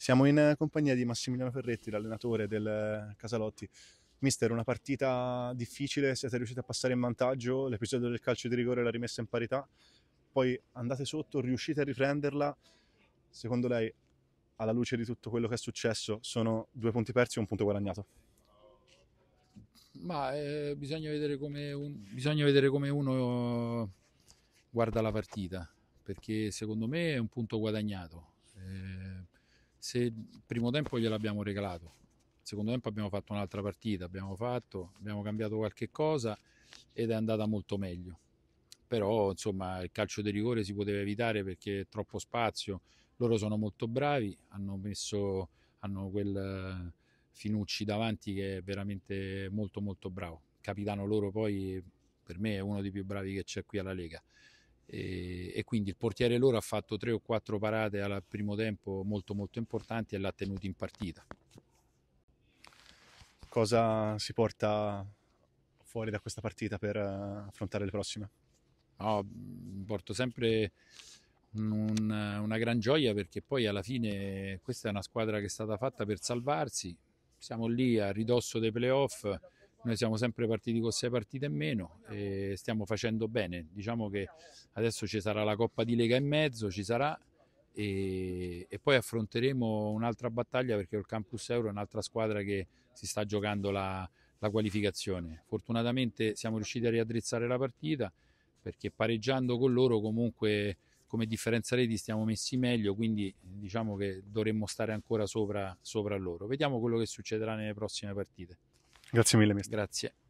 Siamo in compagnia di Massimiliano Ferretti, l'allenatore del Casalotti. Mister, una partita difficile, siete riusciti a passare in vantaggio, l'episodio del calcio di rigore l'ha rimessa in parità, poi andate sotto, riuscite a riprenderla. Secondo lei, alla luce di tutto quello che è successo, sono due punti persi o un punto guadagnato? Ma eh, bisogna, vedere un, bisogna, vedere come uno guarda la partita, perché secondo me è un punto guadagnato. Eh, se il primo tempo gliel'abbiamo regalato, il secondo tempo abbiamo fatto un'altra partita, abbiamo fatto, abbiamo cambiato qualche cosa ed è andata molto meglio. Però insomma il calcio di rigore si poteva evitare perché è troppo spazio, loro sono molto bravi, hanno messo, hanno quel eh, Finucci davanti che è veramente molto molto bravo, capitano loro poi per me è uno dei più bravi che c'è qui alla Lega. E e quindi il portiere loro ha fatto tre o quattro parate al primo tempo molto molto importanti e l'ha tenuto in partita. Cosa si porta fuori da questa partita per eh, affrontare le prossime? No, porto sempre un, una gran gioia perché poi alla fine questa è una squadra che è stata fatta per salvarsi, siamo lì a ridosso dei playoff noi siamo sempre partiti con sei partite in meno e stiamo facendo bene. Diciamo che adesso ci sarà la Coppa di Lega in mezzo, ci sarà e, e poi affronteremo un'altra battaglia perché il Campus Euro è un'altra squadra che si sta giocando la, la qualificazione. Fortunatamente siamo riusciti a riaddrizzare la partita perché pareggiando con loro comunque come differenza reti stiamo messi meglio, quindi diciamo che dovremmo stare ancora sopra, sopra loro. Vediamo quello che succederà nelle prossime partite. Grazie mille, mister. Grazie.